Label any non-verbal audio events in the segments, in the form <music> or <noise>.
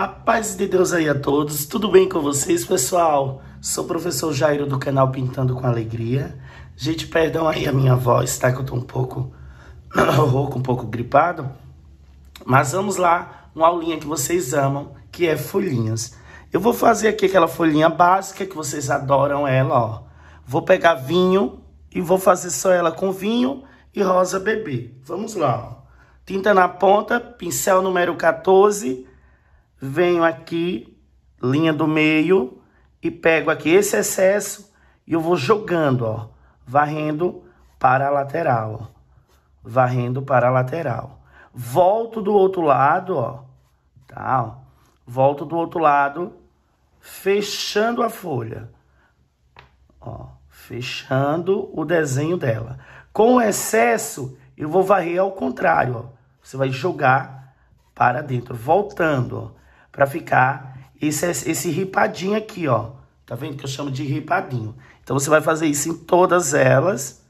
A paz de Deus aí a todos, tudo bem com vocês, pessoal? Sou o professor Jairo do canal Pintando com Alegria. Gente, perdão aí a minha voz, tá? Que eu tô um pouco <coughs> rouco, um pouco gripado. Mas vamos lá, uma aulinha que vocês amam, que é folhinhas. Eu vou fazer aqui aquela folhinha básica, que vocês adoram ela, ó. Vou pegar vinho e vou fazer só ela com vinho e rosa bebê. Vamos lá, ó. Tinta na ponta, pincel número 14 venho aqui, linha do meio, e pego aqui esse excesso e eu vou jogando, ó, varrendo para a lateral, ó, varrendo para a lateral. Volto do outro lado, ó, tá, ó, volto do outro lado, fechando a folha, ó, fechando o desenho dela. Com o excesso, eu vou varrer ao contrário, ó, você vai jogar para dentro, voltando, ó para ficar esse, esse ripadinho aqui, ó. Tá vendo que eu chamo de ripadinho? Então você vai fazer isso em todas elas.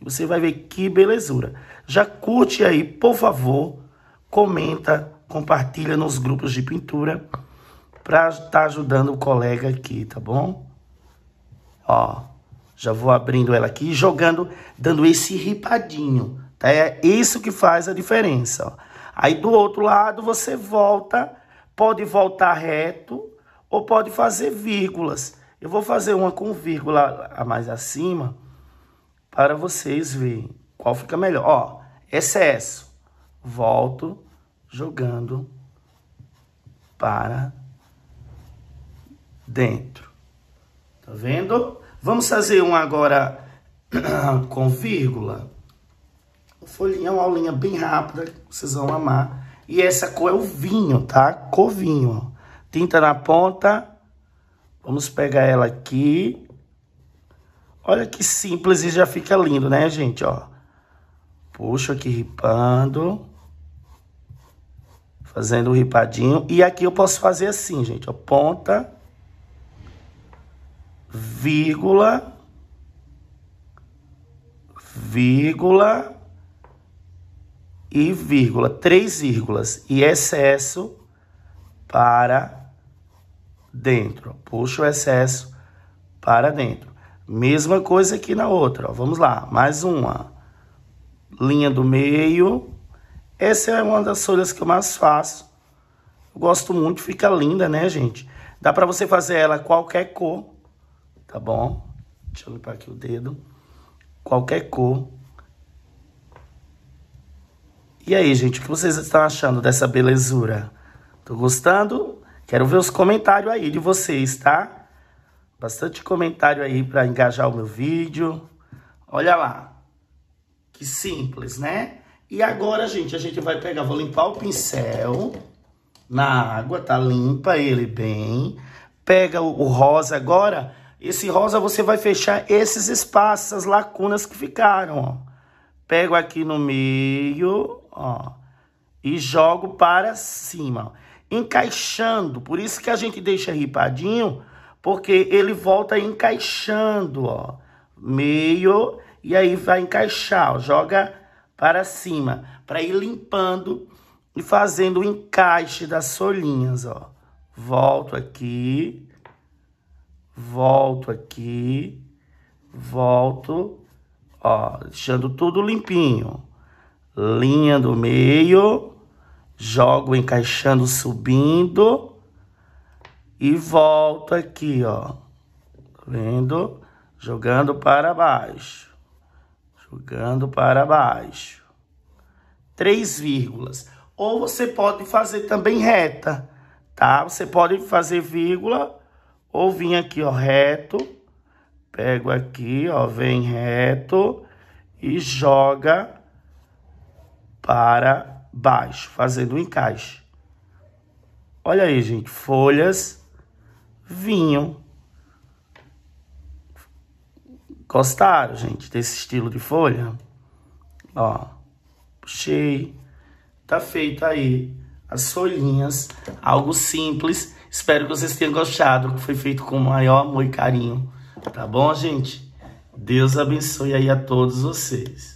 E você vai ver que belezura. Já curte aí, por favor. Comenta, compartilha nos grupos de pintura. Pra estar tá ajudando o colega aqui, tá bom? Ó, já vou abrindo ela aqui e jogando, dando esse ripadinho. Tá? É isso que faz a diferença. Ó. Aí do outro lado você volta pode voltar reto ou pode fazer vírgulas. Eu vou fazer uma com vírgula a mais acima para vocês verem qual fica melhor. Ó, excesso. Volto jogando para dentro. Tá vendo? Vamos fazer um agora <clears throat> com vírgula. Folhinha, uma aulinha bem rápida, vocês vão amar. E essa cor é o vinho, tá? Covinho. Tinta na ponta. Vamos pegar ela aqui. Olha que simples e já fica lindo, né, gente? Ó. Puxo aqui ripando. Fazendo o um ripadinho. E aqui eu posso fazer assim, gente. Ó, ponta. Vírgula. Vírgula e vírgula, três vírgulas e excesso para dentro. Puxa o excesso para dentro. Mesma coisa aqui na outra. Ó. Vamos lá, mais uma. Linha do meio. Essa é uma das folhas que eu mais faço. Eu gosto muito, fica linda, né, gente? Dá para você fazer ela qualquer cor, tá bom? Deixa eu limpar aqui o dedo. Qualquer cor e aí, gente, o que vocês estão achando dessa belezura? Tô gostando? Quero ver os comentários aí de vocês, tá? Bastante comentário aí para engajar o meu vídeo. Olha lá. Que simples, né? E agora, gente, a gente vai pegar, vou limpar o pincel na água, tá? Limpa ele bem. Pega o, o rosa agora. Esse rosa você vai fechar esses espaços, as lacunas que ficaram, ó. Pego aqui no meio ó, e jogo para cima, encaixando. Por isso que a gente deixa ripadinho, porque ele volta encaixando, ó, meio e aí vai encaixar, ó, joga para cima, para ir limpando e fazendo o encaixe das solinhas, ó. Volto aqui, volto aqui, volto, ó, deixando tudo limpinho linha do meio, jogo encaixando, subindo e volto aqui, ó. vendo? Jogando para baixo. Jogando para baixo. Três vírgulas. Ou você pode fazer também reta, tá? Você pode fazer vírgula ou vir aqui, ó, reto. Pego aqui, ó, vem reto e joga para baixo, fazendo o um encaixe. Olha aí, gente, folhas vinham. Gostaram, gente, desse estilo de folha? Ó, puxei. Tá feito aí as folhinhas, algo simples. Espero que vocês tenham gostado, que foi feito com o maior amor e carinho. Tá bom, gente? Deus abençoe aí a todos vocês.